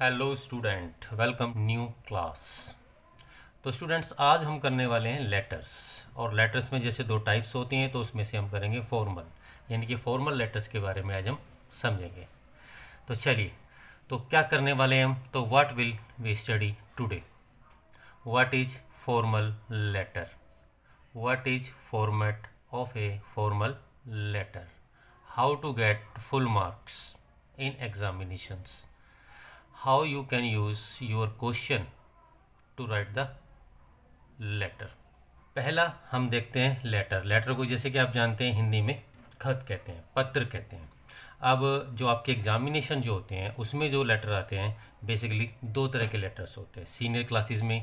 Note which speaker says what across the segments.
Speaker 1: hello student welcome new class तो students आज हम करने वाले हैं लेटर्स और लेटर्स में जैसे दो टाइप्स होती हैं तो उसमें से हम करेंगे फॉर्मल यानी कि फॉर्मल लेटर्स के बारे में आज हम समझेंगे तो चलिए तो क्या करने वाले हैं हम तो what will we study today what is formal letter what is format of a formal letter how to get full marks in examinations how you can use your question to write the letter पहला हम देखते हैं letter letter को जैसे कि आप जानते हैं हिंदी में खत कहते हैं पत्र कहते हैं अब जो आपके एग्ज़ामिनेशन जो होते हैं उसमें जो लेटर आते हैं बेसिकली दो तरह के लेटर्स होते हैं सीनियर क्लासेस में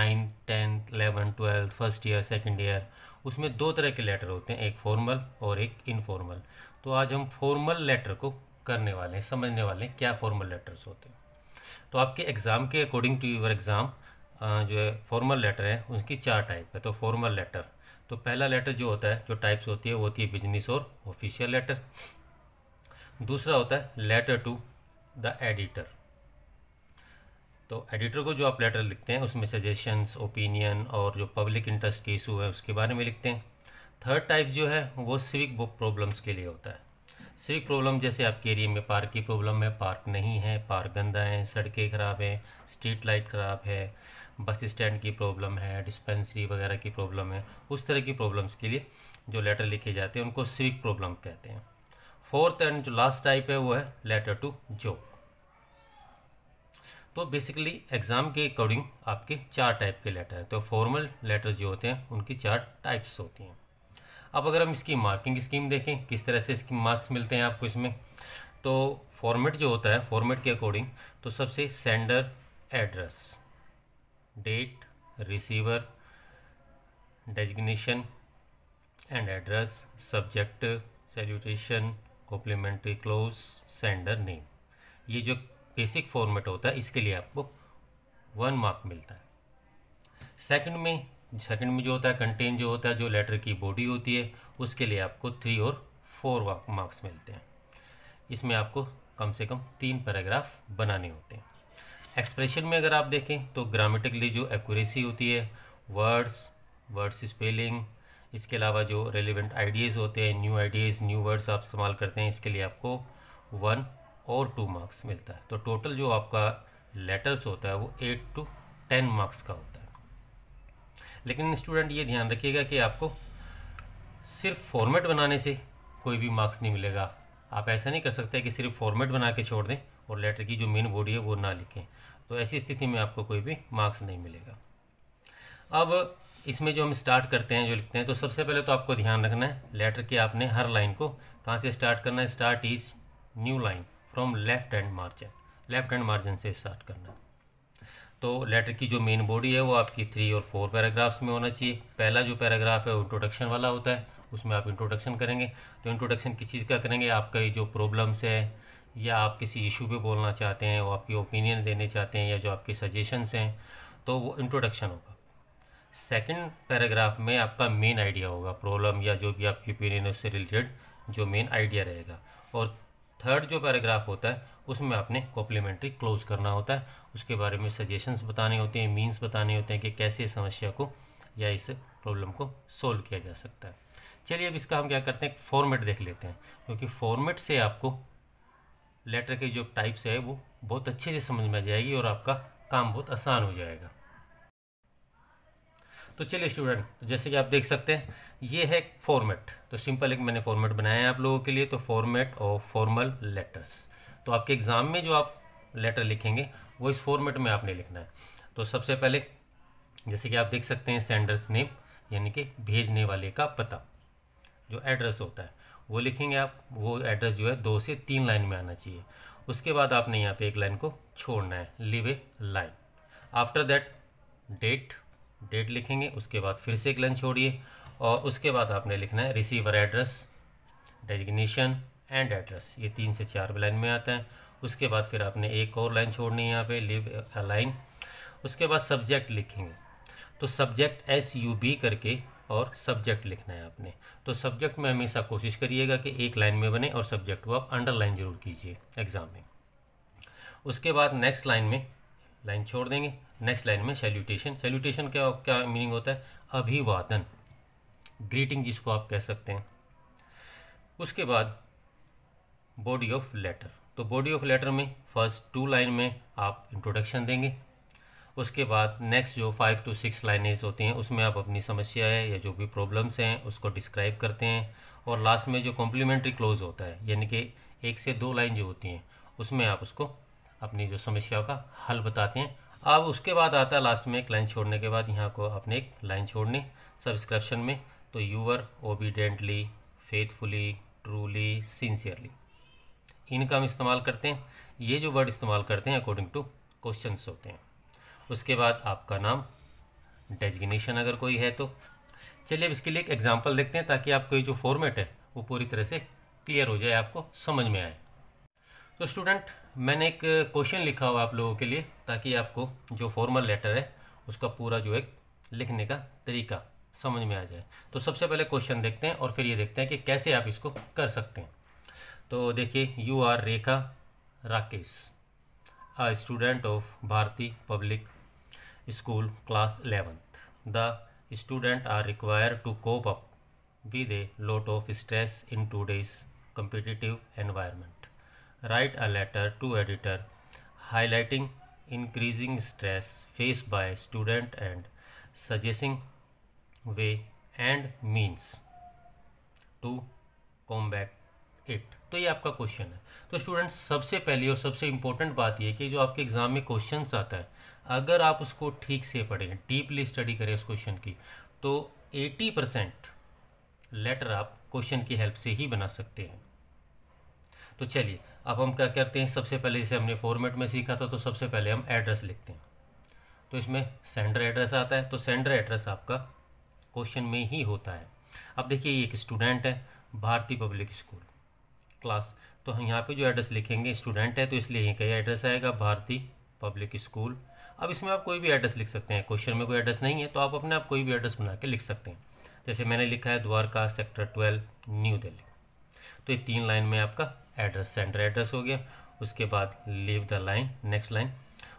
Speaker 1: ninth tenth eleven twelfth first year second year उसमें दो तरह के लेटर होते हैं एक फॉर्मल और एक इनफॉर्मल तो आज हम फॉर्मल लेटर को करने वाले हैं समझने वाले हैं क्या फॉर्मल लेटर्स होते हैं तो आपके एग्ज़ाम के अकॉर्डिंग टू यूर एग्ज़ाम जो है फॉर्मल लेटर है उसकी चार टाइप है तो फॉर्मल लेटर तो पहला लेटर जो होता है जो टाइप्स होती है वो होती है बिजनेस और ऑफिशियल लेटर दूसरा होता है लेटर टू द एडिटर तो एडिटर को जो आप लेटर लिखते हैं उसमें सजेशंस ओपिनियन और जो पब्लिक इंटरेस्ट के इशू है उसके बारे में लिखते हैं थर्ड टाइप जो है वो सिविक प्रॉब्लम्स के लिए होता है सिविक प्रॉब्लम जैसे आपके एरिया में पार्क की प्रॉब्लम है पार्क नहीं है पार्क गंदा है सड़कें ख़राब हैं स्ट्रीट लाइट ख़राब है बस स्टैंड की प्रॉब्लम है डिस्पेंसरी वगैरह की प्रॉब्लम है उस तरह की प्रॉब्लम्स के लिए जो लेटर लिखे जाते हैं उनको सिविक प्रॉब्लम कहते हैं फोर्थ एंड जो लास्ट टाइप है वो है लेटर टू जॉब तो बेसिकली एग्ज़ाम के अकॉर्डिंग आपके चार टाइप के लेटर हैं तो फॉर्मल लेटर जो होते हैं उनकी चार टाइप्स होती हैं अब अगर हम इसकी मार्किंग स्कीम देखें किस तरह से इसकी मार्क्स मिलते हैं आपको इसमें तो फॉर्मेट जो होता है फॉर्मेट के अकॉर्डिंग तो सबसे sender address date receiver designation and address subject salutation complimentary close sender name ये जो बेसिक फॉर्मेट होता है इसके लिए आपको वन मार्क मिलता है सेकंड में सेकंड में जो होता है कंटेन जो होता है जो लेटर की बॉडी होती है उसके लिए आपको थ्री और फोर मार्क्स मिलते हैं इसमें आपको कम से कम तीन पैराग्राफ बनाने होते हैं एक्सप्रेशन में अगर आप देखें तो ग्रामेटिकली जो एक्यूरेसी होती है वर्ड्स वर्ड्स स्पेलिंग इसके अलावा जो रेलिवेंट आइडियाज़ होते हैं न्यू आइडियाज़ न्यू वर्ड्स आप इस्तेमाल करते हैं इसके लिए आपको वन और टू मार्क्स मिलता है तो टोटल जो आपका लेटर्स होता है वो एट टू टेन मार्क्स का होता है लेकिन स्टूडेंट ये ध्यान रखिएगा कि आपको सिर्फ फॉर्मेट बनाने से कोई भी मार्क्स नहीं मिलेगा आप ऐसा नहीं कर सकते कि सिर्फ फॉर्मेट बना के छोड़ दें और लेटर की जो मेन बॉडी है वो ना लिखें तो ऐसी स्थिति में आपको कोई भी मार्क्स नहीं मिलेगा अब इसमें जो हम स्टार्ट करते हैं जो लिखते हैं तो सबसे पहले तो आपको ध्यान रखना है लेटर की आपने हर लाइन को कहाँ से स्टार्ट करना है start is new line from left hand margin left hand margin से स्टार्ट करना है तो लेटर की जो मेन बॉडी है वो आपकी थ्री और फोर पैराग्राफ्स में होना चाहिए पहला जो पैराग्राफ है वो इंट्रोडक्शन वाला होता है उसमें आप इंट्रोडक्शन करेंगे तो इंट्रोडक्शन किस चीज़ का करेंगे आपका जो प्रॉब्लम्स है या आप किसी इशू पे बोलना चाहते हैं वो आपकी ओपिनियन देने चाहते हैं या जो आपके सजेशंस हैं तो वो इंट्रोडक्शन होगा सेकंड पैराग्राफ में आपका मेन आइडिया होगा प्रॉब्लम या जो भी आपकी ओपिनियन है उससे रिलेटेड जो मेन आइडिया रहेगा और थर्ड जो पैराग्राफ होता है उसमें आपने कॉम्प्लीमेंट्री क्लोज करना होता है उसके बारे में सजेशंस बताने होते हैं मीन्स बताने होते हैं कि कैसे इस समस्या को या इस प्रॉब्लम को सोल्व किया जा सकता है चलिए अब इसका हम क्या करते हैं फॉर्मेट देख लेते हैं क्योंकि फॉर्मेट से आपको लेटर के जो टाइप्स है वो बहुत अच्छे से समझ में आ जाएगी और आपका काम बहुत आसान हो जाएगा तो चलिए स्टूडेंट जैसे कि आप देख सकते हैं ये है फॉर्मेट तो सिंपल एक मैंने फॉर्मेट बनाया है आप लोगों के लिए तो फॉर्मेट और फॉर्मल लेटर्स तो आपके एग्ज़ाम में जो आप लेटर लिखेंगे वो इस फॉर्मेट में आपने लिखना है तो सबसे पहले जैसे कि आप देख सकते हैं सेंडर्स नेम यानी कि भेजने वाले का पता जो एड्रेस होता है वो लिखेंगे आप वो एड्रेस जो है दो से तीन लाइन में आना चाहिए उसके बाद आपने यहाँ पे एक लाइन को छोड़ना है leave a line after that date date लिखेंगे उसके बाद फिर से एक लाइन छोड़िए और उसके बाद आपने लिखना है receiver address designation and address ये तीन से चार लाइन में आता है उसके बाद फिर आपने एक और लाइन छोड़नी है यहाँ पे लिव अ लाइन उसके बाद सब्जेक्ट लिखेंगे तो सब्जेक्ट एस यू बी करके और सब्जेक्ट लिखना है आपने तो सब्जेक्ट में हमेशा कोशिश करिएगा कि एक लाइन में बने और सब्जेक्ट को आप अंडरलाइन जरूर कीजिए एग्ज़ाम में उसके बाद नेक्स्ट लाइन में लाइन छोड़ देंगे नेक्स्ट लाइन में सैल्यूटेशन सैल्यूटेशन क्या क्या मीनिंग होता है अभिवादन ग्रीटिंग जिसको आप कह सकते हैं उसके बाद बॉडी ऑफ लेटर तो बॉडी ऑफ लेटर में फर्स्ट टू लाइन में आप इंट्रोडक्शन देंगे उसके बाद नेक्स्ट जो फाइव टू सिक्स लाइनेज होती हैं उसमें आप अपनी समस्या है या जो भी प्रॉब्लम्स हैं उसको डिस्क्राइब करते हैं और लास्ट में जो कॉम्प्लीमेंट्री क्लोज होता है यानी कि एक से दो लाइन जो होती हैं उसमें आप उसको अपनी जो समस्याओं का हल बताते हैं अब उसके बाद आता है लास्ट में एक लाइन छोड़ने के बाद यहाँ को अपने एक लाइन छोड़नी सब्सक्रिप्शन में तो your obediently faithfully truly sincerely इनका हम इस्तेमाल करते हैं ये जो वर्ड इस्तेमाल करते हैं अकॉर्डिंग टू क्वेश्चन होते हैं उसके बाद आपका नाम डेजिग्नेशन अगर कोई है तो चलिए अब इसके लिए एक एग्जाम्पल देखते हैं ताकि आपको ये जो फॉर्मेट है वो पूरी तरह से क्लियर हो जाए आपको समझ में आए तो स्टूडेंट मैंने एक क्वेश्चन लिखा हुआ आप लोगों के लिए ताकि आपको जो फॉर्मल लेटर है उसका पूरा जो है लिखने का तरीका समझ में आ जाए तो सबसे पहले क्वेश्चन देखते हैं और फिर ये देखते हैं कि कैसे आप इसको कर सकते हैं तो देखिए you are Rekha Rakesh a student of Bharti public school class eleventh the student are require to cope up with a of stress in today's competitive environment write a letter to editor highlighting increasing stress faced by student and suggesting way and means to combat it तो ये आपका question है तो students सबसे पहली और सबसे important बात ये कि जो आपके एग्ज़ाम में क्वेश्चन आता है अगर आप उसको ठीक से पढ़ें डीपली स्टडी करें उस क्वेश्चन की तो 80 परसेंट लेटर आप क्वेश्चन की हेल्प से ही बना सकते हैं तो चलिए अब हम क्या करते हैं सबसे पहले जैसे हमने फॉर्मेट में सीखा था तो सबसे पहले हम एड्रेस लिखते हैं तो इसमें सेंडर एड्रेस आता है तो सेंडर एड्रेस आपका क्वेश्चन में ही होता है अब देखिए एक स्टूडेंट है भारती पब्लिक स्कूल क्लास तो हम यहाँ पे जो एड्रेस लिखेंगे स्टूडेंट है तो इसलिए यहीं का एड्रेस आएगा भारती पब्लिक स्कूल अब इसमें आप कोई भी एड्रेस लिख सकते हैं क्वेश्चन में कोई एड्रेस नहीं है तो आप अपने आप कोई भी एड्रेस बना के लिख सकते हैं जैसे मैंने लिखा है Dwarka sector twelve New Delhi तो ये तीन लाइन में आपका एड्रेस सेंटर एड्रेस हो गया उसके बाद leave the line next line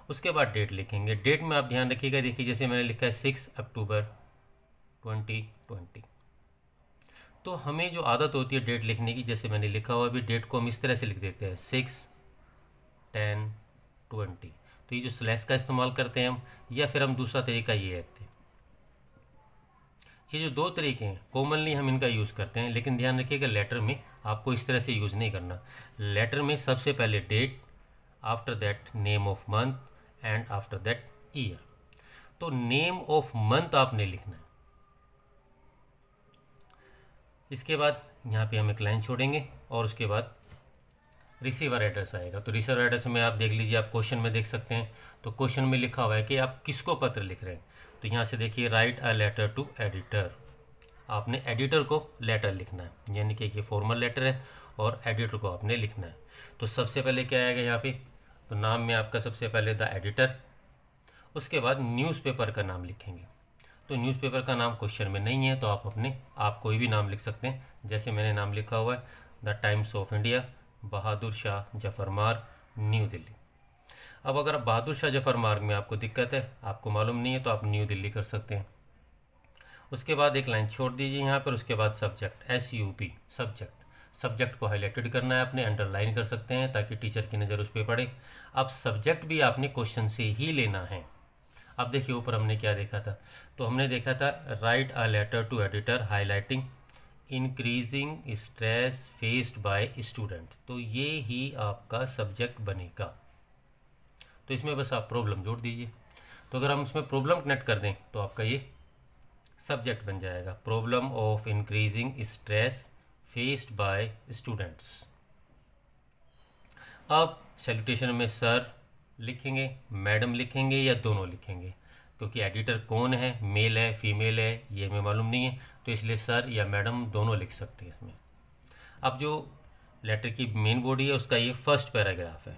Speaker 1: उसके बाद डेट लिखेंगे डेट में आप ध्यान रखिएगा देखिए जैसे मैंने लिखा है सिक्स अक्टूबर ट्वेंटी ट्वेंटी तो हमें जो आदत होती है डेट लिखने की जैसे मैंने लिखा हुआ अभी डेट को हम इस तरह से लिख देते हैं सिक्स टेन ट्वेंटी तो ये जो स्लैश का इस्तेमाल करते हैं हम या फिर हम दूसरा तरीका ये रखते हैं ये जो दो तरीके हैं कॉमनली हम इनका यूज़ करते हैं लेकिन ध्यान रखिएगा लेटर में आपको इस तरह से यूज़ नहीं करना लेटर में सबसे पहले date after that name of month and after that year तो नेम ऑफ मंथ आपने लिखना है इसके बाद यहाँ पे हम एक लाइन छोड़ेंगे और उसके बाद रिसीवर एड्रेस आएगा तो रिसीवर एड्रेस में आप देख लीजिए आप क्वेश्चन में देख सकते हैं तो क्वेश्चन में लिखा हुआ है कि आप किसको पत्र लिख रहे हैं तो यहाँ से देखिए write a letter to editor आपने एडिटर को लेटर लिखना है यानी कि ये फॉर्मल लेटर है और एडिटर को आपने लिखना है तो सबसे पहले क्या आएगा यहाँ पे तो नाम में आपका सबसे पहले द एडिटर उसके बाद न्यूज़पेपर का नाम लिखेंगे तो न्यूज़पेपर का नाम क्वेश्चन में नहीं है तो आप अपने आप कोई भी नाम लिख सकते हैं जैसे मैंने नाम लिखा हुआ है the Times of India Bahadur Shah Zafar Marg New Delhi अब अगर आप बहादुर शाह जफर मार्ग में आपको दिक्कत है आपको मालूम नहीं है तो आप न्यू दिल्ली कर सकते हैं उसके बाद एक लाइन छोड़ दीजिए यहाँ पर उसके बाद subject S U P subject subject को हाईलाइटेड करना है आपने अंडरलाइन कर सकते हैं ताकि टीचर की नज़र उस पर पड़े अब सब्जेक्ट भी आपने क्वेश्चन से ही लेना है अब देखिए ऊपर हमने क्या देखा था तो हमने देखा था write a letter to editor highlighting increasing stress faced by student तो ये ही आपका सब्जेक्ट बनेगा तो इसमें बस आप प्रॉब्लम जोड़ दीजिए तो अगर हम इसमें प्रॉब्लम कनेक्ट कर दें तो आपका ये सब्जेक्ट बन जाएगा problem of increasing stress faced by students अब सैल्यूटेशन में सर लिखेंगे मैडम लिखेंगे या दोनों लिखेंगे क्योंकि एडिटर कौन है मेल है फीमेल है ये हमें मालूम नहीं है तो इसलिए सर या मैडम दोनों लिख सकते हैं इसमें अब जो लेटर की मेन बॉडी है उसका ये फर्स्ट पैराग्राफ है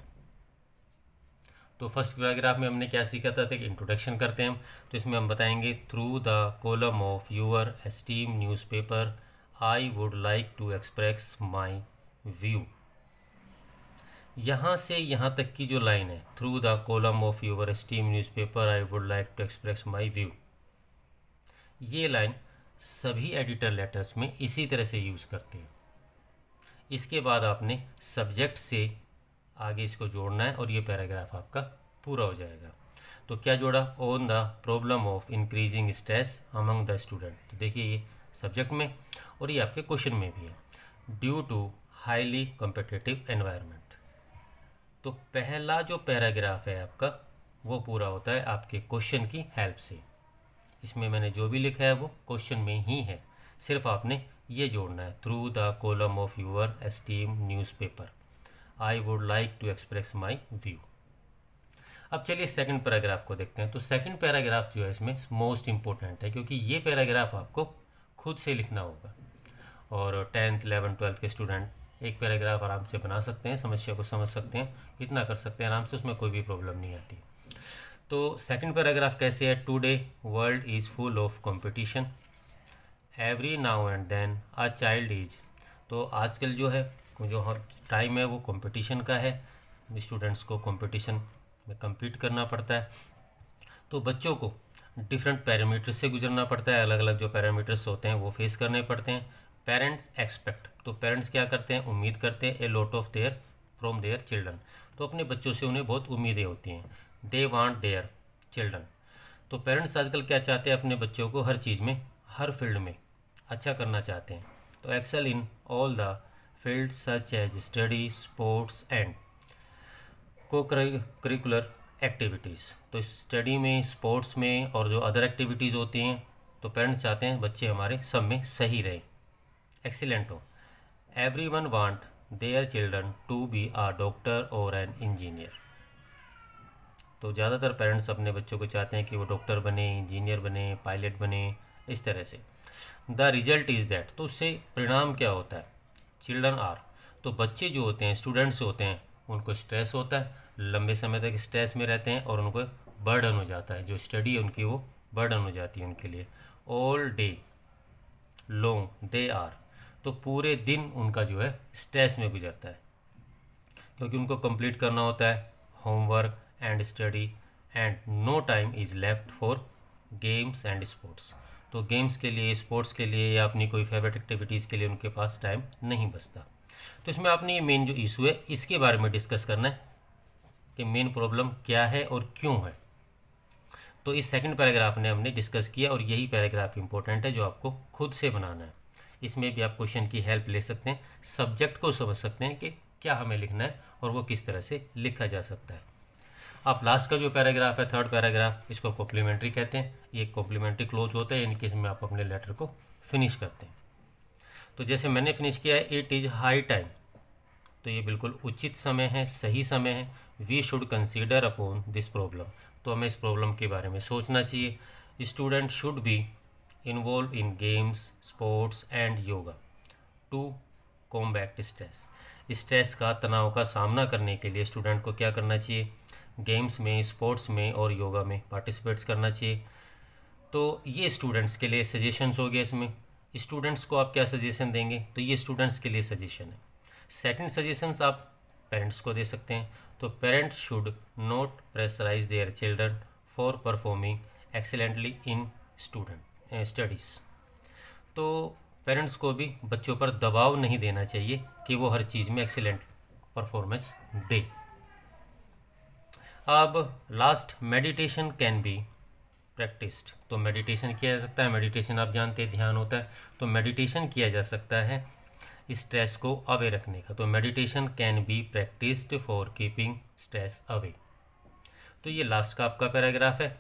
Speaker 1: तो फर्स्ट पैराग्राफ में हमने क्या सीखा था तो एक इंट्रोडक्शन करते हैं तो इसमें हम बताएंगे through the column of your esteem newspaper I would like to express my view यहाँ से यहाँ तक की जो लाइन है through the column of your esteem newspaper I would like to express my view ये लाइन सभी एडिटर लेटर्स में इसी तरह से यूज़ करते हैं इसके बाद आपने सब्जेक्ट से आगे इसको जोड़ना है और ये पैराग्राफ आपका पूरा हो जाएगा तो क्या जोड़ा on the problem of increasing stress among the student तो देखिए ये सब्जेक्ट में और ये आपके क्वेश्चन में भी है due to highly competitive environment तो पहला जो पैराग्राफ है आपका वो पूरा होता है आपके क्वेश्चन की हेल्प से इसमें मैंने जो भी लिखा है वो क्वेश्चन में ही है सिर्फ आपने ये जोड़ना है through the column of your esteem newspaper I would like to express my view अब चलिए सेकंड पैराग्राफ को देखते हैं तो सेकंड पैराग्राफ जो है इसमें मोस्ट इम्पोर्टेंट है क्योंकि ये पैराग्राफ आपको खुद से लिखना होगा और टेंथ इलेवन ट्वेल्थ के स्टूडेंट एक पैराग्राफ आराम से बना सकते हैं समस्या को समझ सकते हैं इतना कर सकते हैं आराम से उसमें कोई भी प्रॉब्लम नहीं आती तो सेकंड पैराग्राफ कैसे है today world is full of competition every now and then a child is तो आजकल जो है इसमें जो टाइम है वो कंपटीशन का है स्टूडेंट्स को कंपटीशन में कम्पीट करना पड़ता है तो बच्चों को डिफरेंट पैरामीटर से गुजरना पड़ता है अलग अलग जो पैरामीटर्स होते हैं वो फेस करने पड़ते हैं पेरेंट्स एक्सपेक्ट तो पेरेंट्स क्या करते हैं उम्मीद करते हैं a lot of their from their children तो अपने बच्चों से उन्हें बहुत उम्मीदें होती हैं दे वांट देयर चिल्ड्रन तो पेरेंट्स आजकल क्या चाहते हैं अपने बच्चों को हर चीज़ में हर फील्ड में अच्छा करना चाहते हैं तो excel in all the fields such as study, sports and co-curricular activities तो स्टडी में स्पोर्ट्स में और जो अदर एक्टिविटीज़ होती हैं तो पेरेंट्स चाहते हैं बच्चे हमारे सब में सही रहें एक्सीलेंट हो everyone want their children to be a doctor और एन इंजीनियर तो ज़्यादातर पेरेंट्स अपने बच्चों को चाहते हैं कि वो डॉक्टर बने इंजीनियर बने पायलट बने इस तरह से द रिजल्ट इज़ दैट तो उससे परिणाम क्या होता है चिल्ड्रन आर तो बच्चे जो होते हैं स्टूडेंट्स होते हैं उनको स्ट्रेस होता है लंबे समय तक स्ट्रेस में रहते हैं और उनको बर्डन हो जाता है जो स्टडी है उनकी वो बर्डन हो जाती है उनके लिए all day long they are तो पूरे दिन उनका जो है स्ट्रेस में गुजरता है क्योंकि उनको कंप्लीट करना होता है homework and study and no time is left for games and sports तो गेम्स के लिए स्पोर्ट्स के लिए या अपनी कोई फेवरेट एक्टिविटीज़ के लिए उनके पास टाइम नहीं बचता तो इसमें आपने ये मेन जो इशू है इसके बारे में डिस्कस करना है कि मेन प्रॉब्लम क्या है और क्यों है तो इस सेकंड पैराग्राफ ने हमने डिस्कस किया और यही पैराग्राफ इंपॉर्टेंट है जो आपको खुद से बनाना है इसमें भी आप क्वेश्चन की हेल्प ले सकते हैं सब्जेक्ट को समझ सकते हैं कि क्या हमें लिखना है और वो किस तरह से लिखा जा सकता है आप लास्ट का जो पैराग्राफ है थर्ड पैराग्राफ इसको कॉम्प्लीमेंट्री कहते हैं ये कॉम्प्लीमेंट्री क्लोज होता है यानी कि इसमें आप अपने लेटर को फिनिश करते हैं तो जैसे मैंने फिनिश किया है इट इज़ हाई टाइम तो ये बिल्कुल उचित समय है सही समय है we should consider upon this problem तो हमें इस प्रॉब्लम के बारे में सोचना चाहिए student should be involve in games sports and yoga to combat stress stress का तनाव का सामना करने के लिए स्टूडेंट को क्या करना चाहिए गेम्स में स्पोर्ट्स में और योगा में पार्टिसिपेट्स करना चाहिए तो ये स्टूडेंट्स के लिए सजेशंस हो गया इसमें स्टूडेंट्स को आप क्या सजेशन देंगे तो ये स्टूडेंट्स के लिए सजेशन है सेकंड सजेशंस आप पेरेंट्स को दे सकते हैं तो parents should not pressurize their children for performing excellently in student studies तो पेरेंट्स को भी बच्चों पर दबाव नहीं देना चाहिए कि वो हर चीज़ में एक्सेलेंट परफॉर्मेंस दे अब last meditation can be practised तो मेडिटेशन किया जा सकता है मेडिटेशन आप जानते हैं ध्यान होता है तो मेडिटेशन किया जा सकता है स्ट्रेस को अवे रखने का तो meditation can be practised for keeping stress away तो ये लास्ट का आपका पैराग्राफ है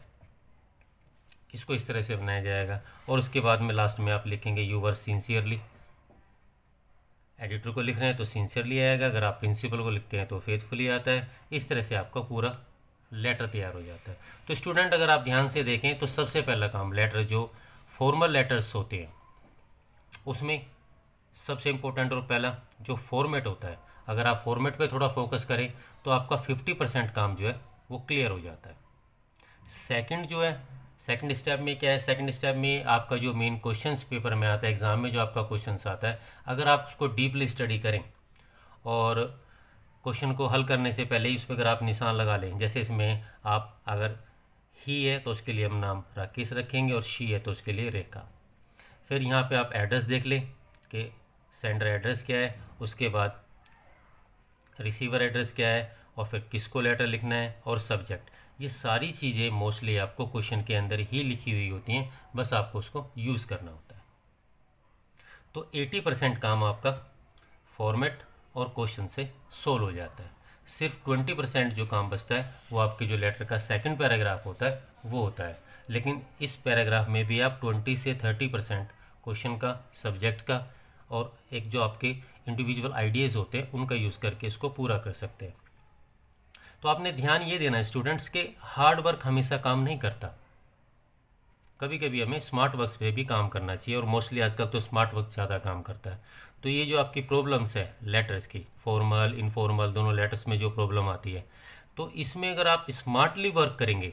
Speaker 1: इसको इस तरह से बनाया जाएगा और उसके बाद में लास्ट में आप लिखेंगे यू वर सिंसियरली एडिटर को लिख रहे हैं तो सिंसियरली आएगा अगर आप प्रिंसिपल को लिखते हैं तो फेथफुली आता है इस तरह से आपका पूरा लेटर तैयार हो जाता है तो स्टूडेंट अगर आप ध्यान से देखें तो सबसे पहला काम लेटर जो फॉर्मल लेटर्स होते हैं उसमें सबसे इम्पोर्टेंट और पहला जो फॉर्मेट होता है अगर आप फॉर्मेट पे थोड़ा फोकस करें तो आपका फिफ्टी परसेंट काम जो है वो क्लियर हो जाता है सेकंड जो है सेकंड स्टेप में क्या है सेकंड स्टेप में आपका जो मेन क्वेश्चंस पेपर में आता है एग्ज़ाम में जो आपका क्वेश्चंस आता है अगर आप उसको डीपली स्टडी करें और क्वेश्चन को हल करने से पहले ही उस पर अगर आप निशान लगा लें जैसे इसमें आप अगर ही है तो उसके लिए हम नाम राकेश रखेंगे और शी है तो उसके लिए रेखा फिर यहाँ पे आप एड्रेस देख लें कि सेंडर एड्रेस क्या है उसके बाद रिसीवर एड्रेस क्या है और फिर किसको लेटर लिखना है और सब्जेक्ट ये सारी चीज़ें मोस्टली आपको क्वेश्चन के अंदर ही लिखी हुई होती हैं बस आपको उसको यूज़ करना होता है तो 80 परसेंट काम आपका फॉर्मेट और क्वेश्चन से सोल्व हो जाता है सिर्फ ट्वेंटी परसेंट जो काम बचता है वो आपके जो लेटर का सेकंड पैराग्राफ होता है वो होता है लेकिन इस पैराग्राफ में भी आप ट्वेंटी से थर्टी परसेंट क्वेश्चन का सब्जेक्ट का और एक जो आपके इंडिविजुअल आइडियाज़ होते हैं उनका यूज़ करके इसको पूरा कर सकते हैं तो आपने ध्यान ये देना है स्टूडेंट्स के हार्ड वर्क हमेशा काम नहीं करता कभी कभी हमें स्मार्ट वर्क पे भी काम करना चाहिए और मोस्टली आजकल तो स्मार्ट वर्क ज़्यादा काम करता है तो ये जो आपकी प्रॉब्लम्स है लेटर्स की फॉर्मल इनफॉर्मल दोनों लेटर्स में जो प्रॉब्लम आती है तो इसमें अगर आप स्मार्टली वर्क करेंगे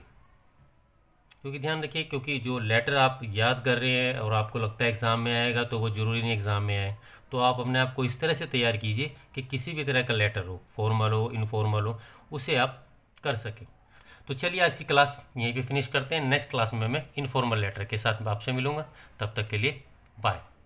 Speaker 1: क्योंकि ध्यान रखिए क्योंकि जो लेटर आप याद कर रहे हैं और आपको लगता है एग्ज़ाम में आएगा तो वो ज़रूरी नहीं एग्ज़ाम में आए तो आप अपने आप को इस तरह से तैयार कीजिए कि किसी भी तरह का लेटर हो फॉर्मल हो इनफॉर्मल हो उसे आप कर सकें तो चलिए आज की क्लास यहीं पे फिनिश करते हैं नेक्स्ट क्लास में मैं इनफॉर्मल लेटर के साथ आपसे मिलूंगा तब तक के लिए बाय